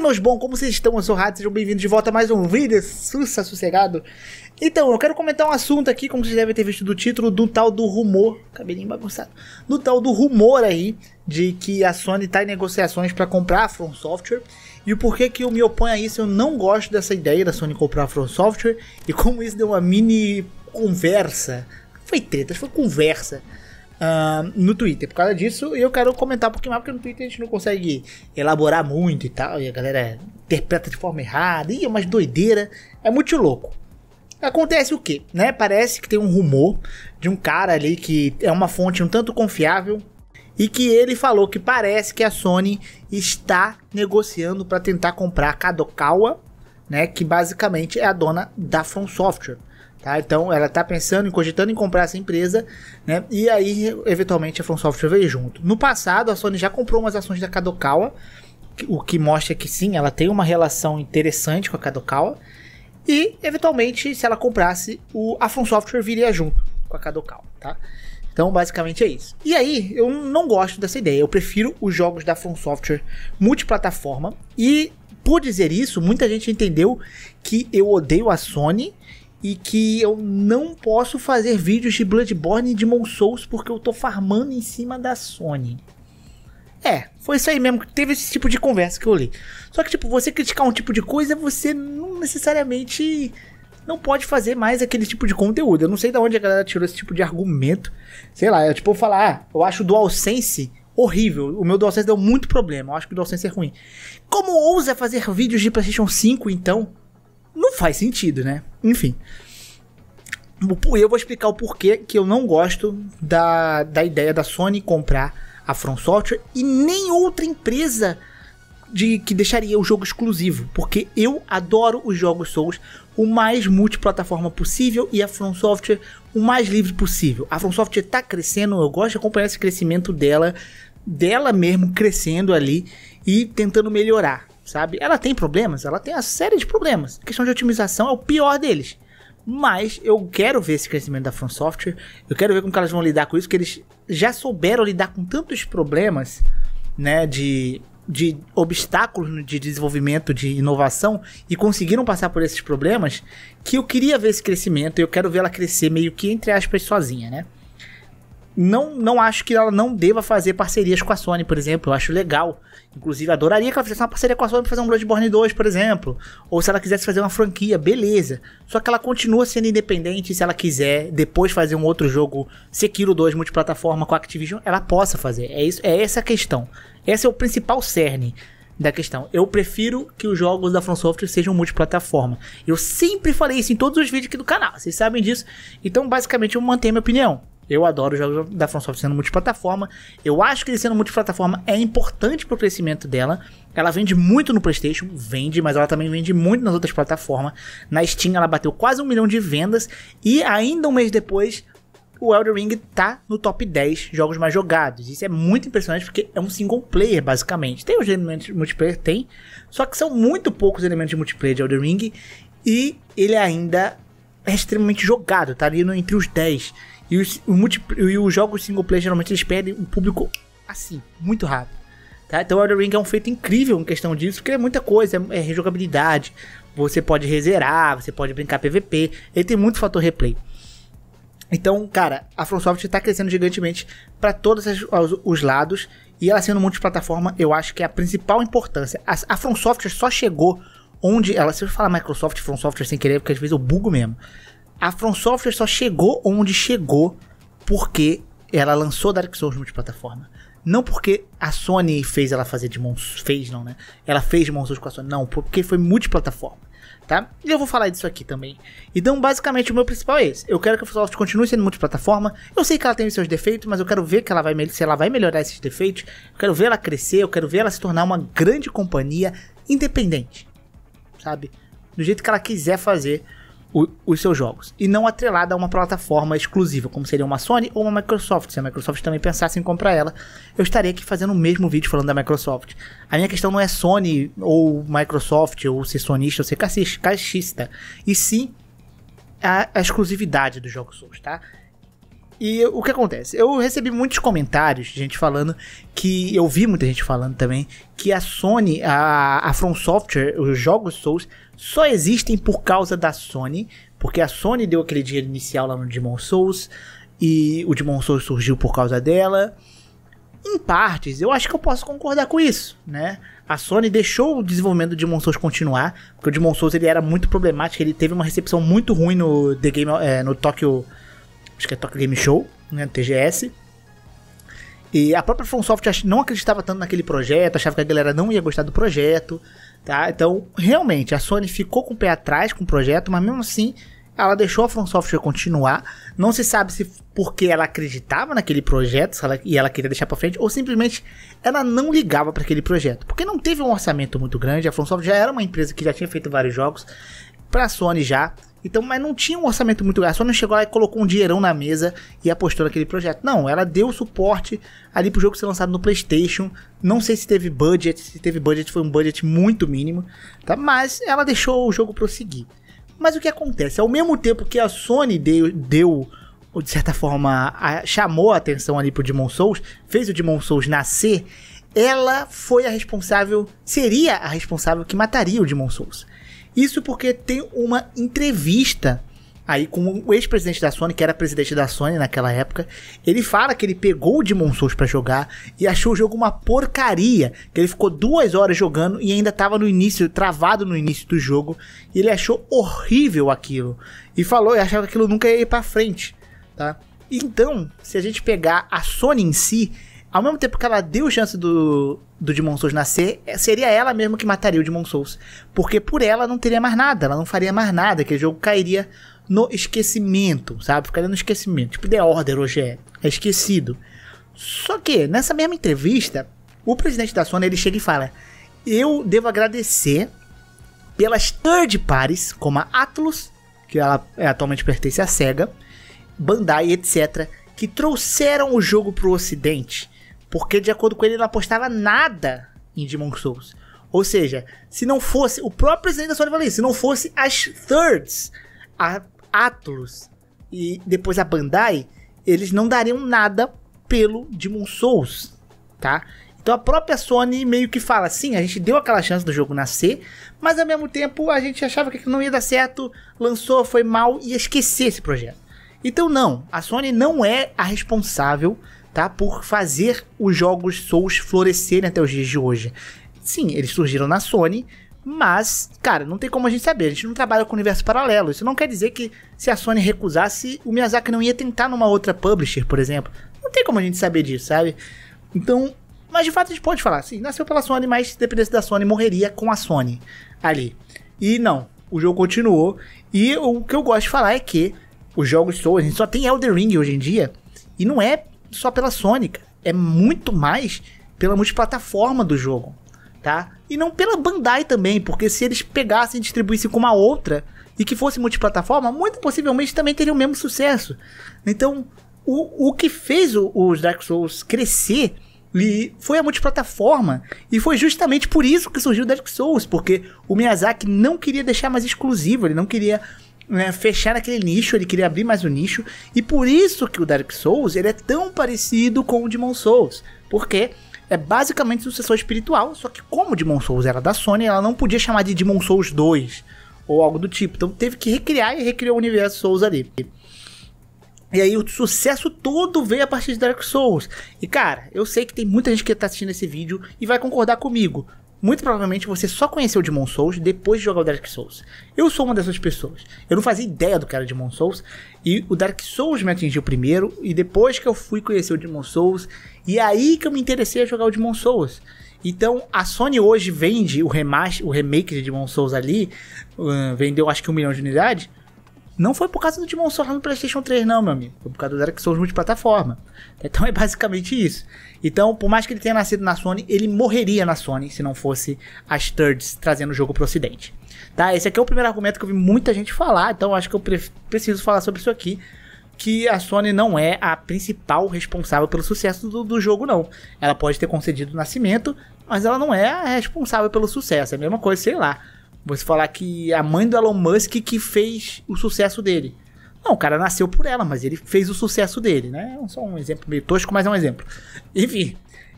meus bons, como vocês estão? Eu sou o Rádio, sejam bem-vindos de volta a mais um vídeo sussa sossegado. Então, eu quero comentar um assunto aqui, como vocês devem ter visto do título, do tal do rumor, cabelinho bagunçado, do tal do rumor aí de que a Sony está em negociações para comprar a From Software e o porquê que eu me oponho a isso, eu não gosto dessa ideia da Sony comprar a From Software e como isso deu uma mini conversa, foi treta, foi conversa uh, no Twitter. Por causa disso, eu quero comentar um pouquinho mais, porque no Twitter a gente não consegue elaborar muito e tal, e a galera interpreta de forma errada, e é uma doideira, é muito louco. Acontece o que, né? Parece que tem um rumor de um cara ali que é uma fonte um tanto confiável e que ele falou que parece que a Sony está negociando para tentar comprar a Kadokawa, né? Que basicamente é a dona da From Software. Tá? Então ela está pensando, cogitando em comprar essa empresa, né? E aí, eventualmente, a From Software veio junto. No passado, a Sony já comprou umas ações da Kadokawa, o que mostra que sim, ela tem uma relação interessante com a Kadokawa. E, eventualmente, se ela comprasse, o, a From Software viria junto com a Kadokawa, tá? Então, basicamente é isso. E aí, eu não gosto dessa ideia. Eu prefiro os jogos da From Software multiplataforma. E, por dizer isso, muita gente entendeu que eu odeio a Sony e que eu não posso fazer vídeos de Bloodborne e de Mon Souls porque eu tô farmando em cima da Sony. É, foi isso aí mesmo que teve esse tipo de conversa que eu li. Só que, tipo, você criticar um tipo de coisa, você não necessariamente não pode fazer mais aquele tipo de conteúdo. Eu não sei de onde a galera tirou esse tipo de argumento. Sei lá, É tipo, eu falar, ah, eu acho o DualSense horrível. O meu DualSense deu muito problema. Eu acho que o DualSense é ruim. Como ousa fazer vídeos de PlayStation 5 então? faz sentido, né? Enfim. Eu vou explicar o porquê que eu não gosto da, da ideia da Sony comprar a From Software e nem outra empresa de que deixaria o jogo exclusivo, porque eu adoro os jogos Souls o mais multiplataforma possível e a From Software o mais livre possível. A From Software está crescendo, eu gosto de acompanhar esse crescimento dela, dela mesmo crescendo ali e tentando melhorar sabe? Ela tem problemas, ela tem uma série de problemas. A questão de otimização é o pior deles. Mas eu quero ver esse crescimento da From Software, eu quero ver como que elas vão lidar com isso, que eles já souberam lidar com tantos problemas, né, de, de obstáculos de desenvolvimento, de inovação, e conseguiram passar por esses problemas, que eu queria ver esse crescimento, eu quero ver ela crescer meio que, entre aspas, sozinha, né? não, não acho que ela não deva fazer parcerias com a Sony, por exemplo. Eu acho legal. Inclusive, adoraria que ela fizesse uma parceria com a Sony pra fazer um Bloodborne 2, por exemplo. Ou se ela quisesse fazer uma franquia, beleza. Só que ela continua sendo independente. Se ela quiser depois fazer um outro jogo Sekiro 2 multiplataforma com a Activision, ela possa fazer. É, isso, é essa a questão. Esse é o principal cerne da questão. Eu prefiro que os jogos da From Software sejam multiplataforma. Eu sempre falei isso em todos os vídeos aqui do canal, vocês sabem disso. Então, basicamente, eu mantenho a minha opinião. Eu adoro jogos da FromSoft sendo multiplataforma. Eu acho que ele sendo multiplataforma é importante pro crescimento dela. Ela vende muito no PlayStation, vende, mas ela também vende muito nas outras plataformas. Na Steam ela bateu quase um milhão de vendas e ainda um mês depois o Elden Ring tá no top 10 jogos mais jogados. Isso é muito impressionante porque é um single player, basicamente. Tem os elementos de multiplayer? Tem. Só que são muito poucos elementos de multiplayer de Elden Ring. E ele ainda é extremamente jogado, tá ali entre os 10. E os, o multi, e os jogos single player geralmente eles perdem o público assim, muito rápido. Tá? Então o Elden Ring é um feito incrível em questão disso, porque é muita coisa, é, é rejogabilidade, você pode rezerar, você pode brincar PVP, ele tem muito fator replay. Então, cara, a FromSoft está crescendo gigantemente para todos os lados e ela sendo multiplataforma, eu acho que é a principal importância. A, a FromSoft só chegou onde ela, se eu falar Microsoft, FromSoft sem querer, porque às vezes eu bugo mesmo. A From Software só chegou onde chegou porque ela lançou Dark Souls multiplataforma. Não porque a Sony fez ela fazer de Demon fez não, né? Ela fez Demon Souls com a Sony, não, porque foi multiplataforma, tá? E eu vou falar disso aqui também. Então, basicamente, o meu principal é esse. Eu quero que a Ubisoft continue sendo multiplataforma. Eu sei que ela tem os seus defeitos, mas eu quero ver que ela vai se ela vai melhorar esses defeitos. Eu quero ver ela crescer, eu quero ver ela se tornar uma grande companhia independente, sabe? Do jeito que ela quiser fazer os seus jogos. E não atrelada a uma plataforma exclusiva, como seria uma Sony ou uma Microsoft. Se a Microsoft também pensasse em comprar ela, eu estaria aqui fazendo o mesmo vídeo falando da Microsoft. A minha questão não é Sony ou Microsoft, ou ser sonista ou ser caixista, e sim a, a exclusividade dos jogos Souls, tá? E o que acontece? Eu recebi muitos comentários de gente falando que. Eu vi muita gente falando também que a Sony, a, a From Software, os jogos Souls, só existem por causa da Sony. Porque a Sony deu aquele dinheiro inicial lá no Demon Souls. E o Demon Souls surgiu por causa dela. Em partes, eu acho que eu posso concordar com isso, né? A Sony deixou o desenvolvimento do Demon Souls continuar, porque o Demon Souls ele era muito problemático, ele teve uma recepção muito ruim no The Game é, no Tokyo acho que é Tokyo Game Show, né, TGS. E a própria FromSoft não acreditava tanto naquele projeto, achava que a galera não ia gostar do projeto, tá? Então, realmente, a Sony ficou com o pé atrás com o projeto, mas mesmo assim, ela deixou a FromSoftware continuar. Não se sabe se porque ela acreditava naquele projeto ela, e ela queria deixar para frente, ou simplesmente ela não ligava para aquele projeto, porque não teve um orçamento muito grande. A FromSoft já era uma empresa que já tinha feito vários jogos para Sony já então, mas não tinha um orçamento muito grande, só não chegou lá e colocou um dinheirão na mesa e apostou naquele projeto. Não, ela deu suporte ali pro jogo ser lançado no PlayStation. Não sei se teve budget, se teve budget foi um budget muito mínimo, tá? Mas ela deixou o jogo prosseguir. Mas o que acontece? Ao mesmo tempo que a Sony deu, deu de certa forma, a, chamou a atenção ali pro Demon Souls, fez o Demon Souls nascer, ela foi a responsável, seria a responsável que mataria o Demon Souls. Isso porque tem uma entrevista aí com o ex-presidente da Sony, que era presidente da Sony naquela época. Ele fala que ele pegou o Demon Souls pra jogar e achou o jogo uma porcaria. Que ele ficou duas horas jogando e ainda tava no início, travado no início do jogo. E ele achou horrível aquilo. E falou, e achava que aquilo nunca ia ir pra frente, tá? Então, se a gente pegar a Sony em si, ao mesmo tempo que ela deu chance do, do Demon Souls nascer, é, seria ela mesma que mataria o Demon Souls. Porque por ela não teria mais nada, ela não faria mais nada, que o jogo cairia no esquecimento, sabe? Ficaria no esquecimento. Tipo, The Order hoje é, é esquecido. Só que, nessa mesma entrevista, o presidente da Sony ele chega e fala: Eu devo agradecer pelas third parties, como a Atlus, que ela é, atualmente pertence à SEGA, Bandai, etc., que trouxeram o jogo para o ocidente. Porque, de acordo com ele, ele não apostava nada em Demon Souls. Ou seja, se não fosse. O próprio presidente da Sony falou isso. Se não fosse as Thirds, a Atlus e depois a Bandai, eles não dariam nada pelo Demon Souls, tá? Então a própria Sony meio que fala assim, a gente deu aquela chance do jogo nascer, mas ao mesmo tempo a gente achava que não ia dar certo, lançou, foi mal e ia esquecer esse projeto. Então não, a Sony não é a responsável tá? Por fazer os jogos Souls florescerem até os dias de hoje. Sim, eles surgiram na Sony, mas, cara, não tem como a gente saber. A gente não trabalha com universo paralelo. Isso não quer dizer que se a Sony recusasse, o Miyazaki não ia tentar numa outra publisher, por exemplo. Não tem como a gente saber disso, sabe? Então, mas de fato a gente pode falar, sim, nasceu pela Sony, mas se dependesse da Sony, morreria com a Sony ali. E não, o jogo continuou. E o que eu gosto de falar é que os jogos Souls, a gente só tem Elden Ring hoje em dia. E não é só pela Sony, É muito mais pela multiplataforma do jogo, tá? E não pela Bandai também, porque se eles pegassem e distribuíssem com uma outra e que fosse multiplataforma, muito possivelmente também teria o mesmo sucesso. Então, o, o que fez o, os Dark Souls crescer e foi a multiplataforma. E foi justamente por isso que surgiu o Dark Souls, porque o Miyazaki não queria deixar mais exclusivo, ele não queria né, fechar aquele nicho, ele queria abrir mais um nicho, e por isso que o Dark Souls ele é tão parecido com o Demon Souls, porque é basicamente sucessor espiritual, só que como o Demon Souls era da Sony, ela não podia chamar de Demon Souls 2 ou algo do tipo, então teve que recriar e recriou o universo Souls ali. E aí o sucesso todo veio a partir de Dark Souls. E cara, eu sei que tem muita gente que tá assistindo esse vídeo e vai concordar comigo muito provavelmente você só conheceu o Demon Souls depois de jogar o Dark Souls. Eu sou uma dessas pessoas. Eu não fazia ideia do que era Demon Souls e o Dark Souls me atingiu primeiro e depois que eu fui conhecer o Demon Souls e aí que eu me interessei a jogar o Demon Souls. Então, a Sony hoje vende o, remaster, o remake de Demon Souls ali, uh, vendeu acho que um milhão de unidades. Não foi por causa do Demon Souls no PlayStation 3, não, meu amigo. Foi por causa do Dark Souls multiplataforma. Então é basicamente isso. Então, por mais que ele tenha nascido na Sony, ele morreria na Sony se não fosse as Thirds trazendo o jogo pro ocidente. Tá? Esse aqui é o primeiro argumento que eu vi muita gente falar, então acho que eu preciso falar sobre isso aqui. Que a Sony não é a principal responsável pelo sucesso do, do jogo, não. Ela pode ter concedido o nascimento, mas ela não é a responsável pelo sucesso. É a mesma coisa, sei lá. Você falar que a mãe do Elon Musk que fez o sucesso dele. Não, o cara nasceu por ela, mas ele fez o sucesso dele, né? É só um exemplo meio tosco, mas é um exemplo. Enfim,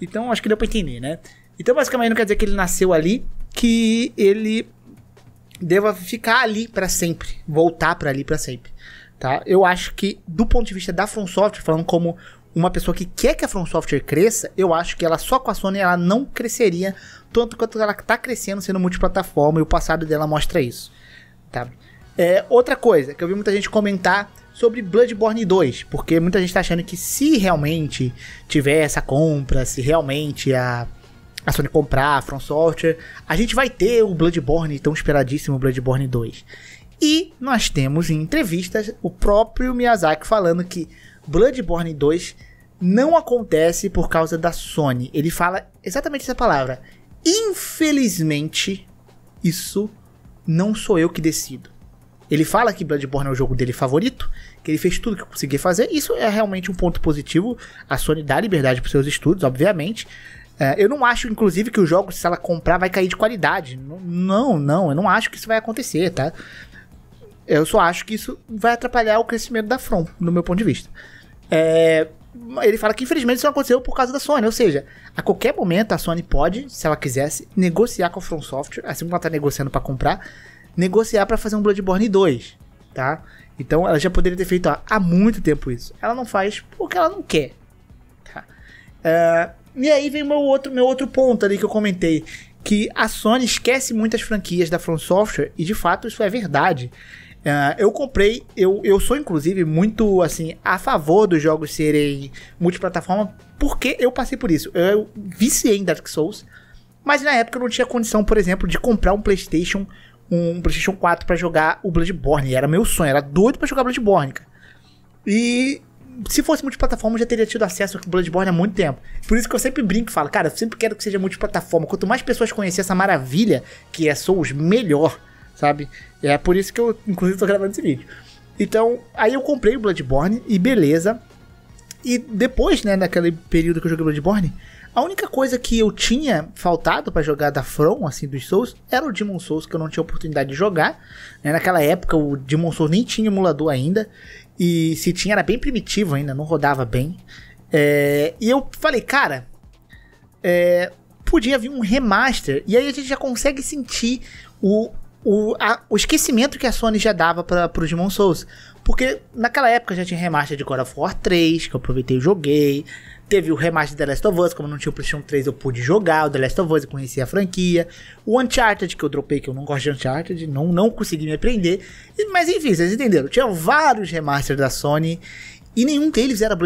então acho que deu pra entender, né? Então, basicamente, não quer dizer que ele nasceu ali, que ele deva ficar ali para sempre, voltar para ali para sempre, tá? Eu acho que, do ponto de vista da From Software, falando como uma pessoa que quer que a From Software cresça, eu acho que ela só com a Sony ela não cresceria tanto quanto ela está crescendo sendo multiplataforma e o passado dela mostra isso, tá? É, outra coisa que eu vi muita gente comentar sobre Bloodborne 2, porque muita gente está achando que se realmente tiver essa compra, se realmente a, a Sony comprar a From Software, a gente vai ter o Bloodborne, tão esperadíssimo Bloodborne 2. E nós temos em entrevistas o próprio Miyazaki falando que Bloodborne 2 não acontece por causa da Sony. Ele fala exatamente essa palavra. Infelizmente, isso não sou eu que decido. Ele fala que Bloodborne é o jogo dele favorito, que ele fez tudo que conseguia fazer. Isso é realmente um ponto positivo. A Sony dá liberdade para seus estudos, obviamente. É, eu não acho, inclusive, que o jogo, se ela comprar, vai cair de qualidade. Não, não, eu não acho que isso vai acontecer, tá? Eu só acho que isso vai atrapalhar o crescimento da From, no meu ponto de vista. É, ele fala que infelizmente isso não aconteceu por causa da Sony, ou seja, a qualquer momento a Sony pode, se ela quisesse, negociar com a From Software, assim como ela está negociando para comprar, negociar para fazer um Bloodborne 2, tá? Então ela já poderia ter feito ó, há muito tempo isso. Ela não faz porque ela não quer. Tá? Uh, e aí vem meu outro, meu outro ponto ali que eu comentei. Que a Sony esquece muitas franquias da From Software, e de fato isso é verdade. Uh, eu comprei, eu, eu sou inclusive muito assim a favor dos jogos serem multiplataforma, porque eu passei por isso. Eu, eu viciei em Dark Souls, mas na época eu não tinha condição, por exemplo, de comprar um PlayStation um PlayStation 4 para jogar o Bloodborne. Era meu sonho, era doido para jogar Bloodborne, E se fosse multiplataforma, eu já teria tido acesso ao Bloodborne há muito tempo. Por isso que eu sempre brinco e falo, cara, eu sempre quero que seja multiplataforma. Quanto mais pessoas conhecer essa maravilha que é Souls, melhor, sabe? É por isso que eu, inclusive, tô gravando esse vídeo. Então, aí eu comprei o Bloodborne e beleza. E depois, né, naquele período que eu joguei Bloodborne, a única coisa que eu tinha faltado para jogar da From, assim, dos Souls, era o Demon Souls, que eu não tinha oportunidade de jogar. Né? Naquela época o Demon Souls nem tinha emulador ainda. E se tinha era bem primitivo ainda, não rodava bem. É, e eu falei, cara, é, podia vir um remaster. E aí a gente já consegue sentir o, o, a, o esquecimento que a Sony já dava para os Demon Souls. Porque naquela época já tinha remaster de God of War 3, que eu aproveitei e joguei. Teve o remaster de The Last of Us, como não tinha o PlayStation 3, eu pude jogar o The Last of Us e conheci a franquia. O Uncharted, que eu dropei, que eu não gosto de Uncharted, não, não consegui me aprender. Mas enfim, vocês entenderam. Tinha vários remasters da Sony e nenhum deles era,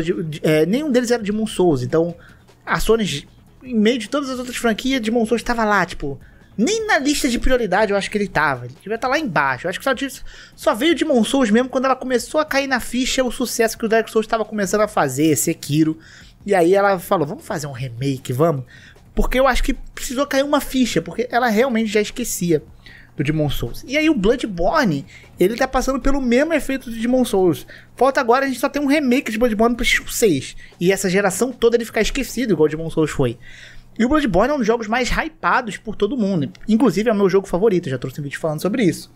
é, nenhum deles era Demon Souls. Então, a Sony, em meio de todas as outras franquias, Demon Souls estava lá, tipo, nem na lista de prioridade eu acho que ele tava. Ele devia estar tá lá embaixo. Eu acho que só, só veio de Souls mesmo quando ela começou a cair na ficha o sucesso que o Dark Souls estava começando a fazer, Sekiro. E aí ela falou: vamos fazer um remake, vamos? Porque eu acho que precisou cair uma ficha, porque ela realmente já esquecia do Demon Souls. E aí o Bloodborne, ele tá passando pelo mesmo efeito do Demon Souls. Falta agora a gente só ter um remake de Bloodborne pro PlayStation 6. E essa geração toda ele ficar esquecido, igual o Demon Souls foi. E o Bloodborne é um dos jogos mais hypados por todo mundo. Inclusive é o meu jogo favorito, já trouxe um vídeo falando sobre isso.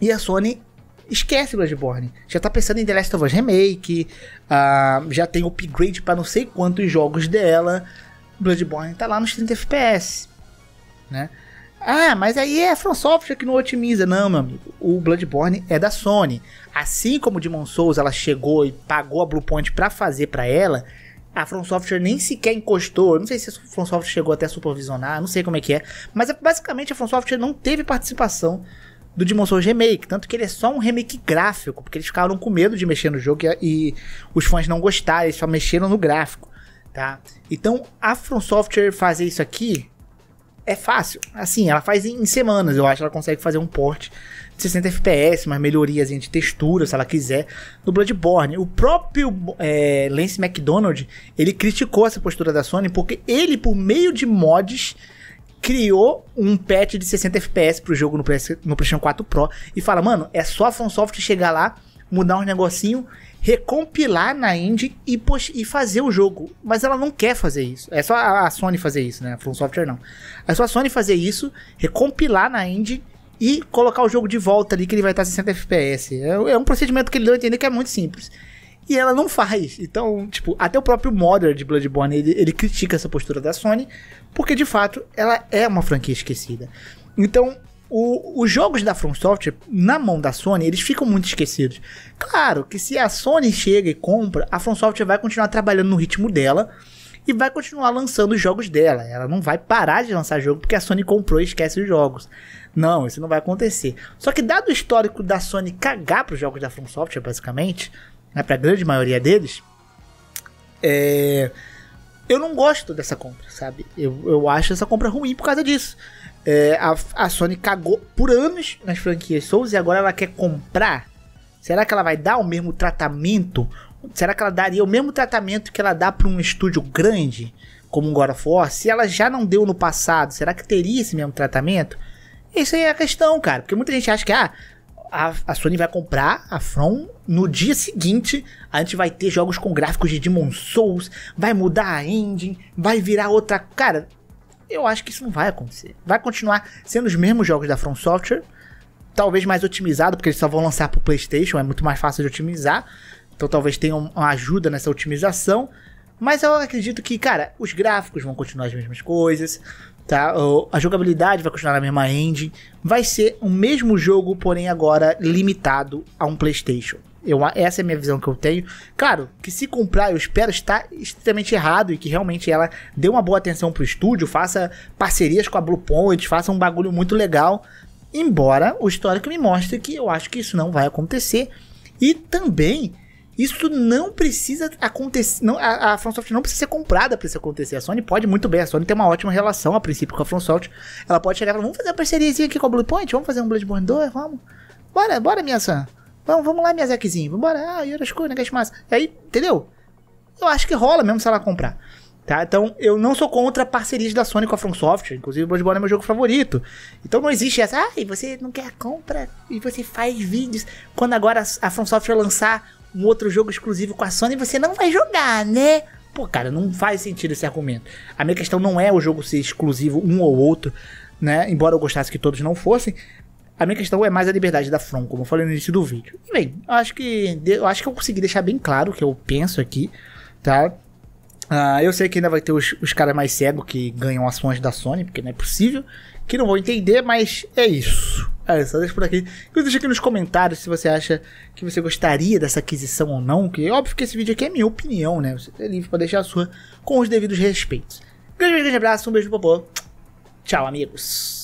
E a Sony Esquece Bloodborne. Já tá pensando em The Last of Us Remake. Uh, já tem upgrade para não sei quantos jogos dela. Bloodborne tá lá nos 30 FPS. Né? Ah, mas aí é a From Software que não otimiza. Não, meu amigo. O Bloodborne é da Sony. Assim como o Demon Souls ela chegou e pagou a Bluepoint para fazer para ela, a From Software nem sequer encostou. Eu não sei se a From Software chegou até a supervisionar, não sei como é que é. Mas é, basicamente a From Software não teve participação do Demon Souls Remake, tanto que ele é só um remake gráfico, porque eles ficaram com medo de mexer no jogo e, e os fãs não gostaram, eles só mexeram no gráfico, tá? Então, a From Software fazer isso aqui é fácil. Assim, ela faz em, em semanas, eu acho, ela consegue fazer um port de 60 FPS, mais melhorias de textura, se ela quiser, no Bloodborne. O próprio é, Lance McDonald, ele criticou essa postura da Sony porque ele, por meio de mods, criou um patch de 60 FPS pro jogo no, PS, no PlayStation 4 Pro e fala, mano, é só a FromSoft chegar lá, mudar um negocinho, recompilar na Indie e, poxa, e fazer o jogo. Mas ela não quer fazer isso. É só a, Sony fazer isso, né? A From não. É só a Sony fazer isso, recompilar na Indie e colocar o jogo de volta ali que ele vai estar 60 FPS. É, é um procedimento que ele deu a entender que é muito simples. E ela não faz. Então, tipo, até o próprio modder de Bloodborne, ele, ele critica essa postura da Sony, porque de fato ela é uma franquia esquecida. Então, o, os jogos da From Software, na mão da Sony, eles ficam muito esquecidos. Claro que se a Sony chega e compra, a From Software vai continuar trabalhando no ritmo dela e vai continuar lançando os jogos dela. Ela não vai parar de lançar jogo porque a Sony comprou e esquece os jogos. Não, isso não vai acontecer. Só que dado o histórico da Sony cagar para os jogos da From Software, basicamente, né, para a grande maioria deles, é, eu não gosto dessa compra, sabe? Eu, eu acho essa compra ruim por causa disso. É, a, a Sony cagou por anos nas franquias Souls e agora ela quer comprar. Será que ela vai dar o mesmo tratamento? Será que ela daria o mesmo tratamento que ela dá para um estúdio grande como o God of War? Se ela já não deu no passado, será que teria esse mesmo tratamento? Isso aí é a questão, cara. Porque muita gente acha que, ah, a, a, Sony vai comprar a From. No dia seguinte, a gente vai ter jogos com gráficos de Demon Souls, vai mudar a engine, vai virar outra. Cara, eu acho que isso não vai acontecer. Vai continuar sendo os mesmos jogos da From Software, talvez mais otimizado, porque eles só vão lançar pro PlayStation, é muito mais fácil de otimizar. Então talvez tenha uma ajuda nessa otimização. Mas eu acredito que, cara, os gráficos vão continuar as mesmas coisas. Tá? A jogabilidade vai continuar na mesma engine. Vai ser o mesmo jogo, porém agora limitado a um PlayStation. Eu, essa é a minha visão que eu tenho. Claro, que se comprar, eu espero estar extremamente errado e que realmente ela dê uma boa atenção pro estúdio, faça parcerias com a Bluepoint, faça um bagulho muito legal. Embora o histórico me mostre que eu acho que isso não vai acontecer. E também isso não precisa acontecer. Não, a, a FromSoft não precisa ser comprada para isso acontecer. A Sony pode muito bem. A Sony tem uma ótima relação, a princípio, com a FromSoft. Ela pode chegar e falar: vamos fazer uma parceriazinha aqui com a Bluepoint? Vamos fazer um Bloodborne 2? Vamos. Bora, bora, minha Sam. Vamos, vamos lá, minha Zequezinha. Vambora. Ah, Yoroshiku, Nagashimasa. Aí, entendeu? Eu acho que rola mesmo se ela comprar. Tá? Então, eu não sou contra parcerias da Sony com a FromSoft. Inclusive, Bloodborne é meu jogo favorito. Então, não existe essa. Ah, e você não quer compra e você faz vídeos. Quando agora a FromSoft lançar um outro jogo exclusivo com a Sony, você não vai jogar, né? Pô, cara, não faz sentido esse argumento. A minha questão não é o jogo ser exclusivo um ou outro, né? Embora eu gostasse que todos não fossem. A minha questão é mais a liberdade da From, como eu falei no início do vídeo. E bem, eu acho que eu acho que eu consegui deixar bem claro o que eu penso aqui, tá? Uh, eu sei que ainda vai ter os, os caras mais cegos que ganham ações da Sony, porque não é possível que não vou entender, mas é isso. É só deixa por aqui. Inclusive, deixa aqui nos comentários se você acha que você gostaria dessa aquisição ou não. Que é óbvio que esse vídeo aqui é minha opinião, né? Você é livre pra deixar a sua com os devidos respeitos. Grande, grande abraço, um beijo, popô. Tchau, amigos.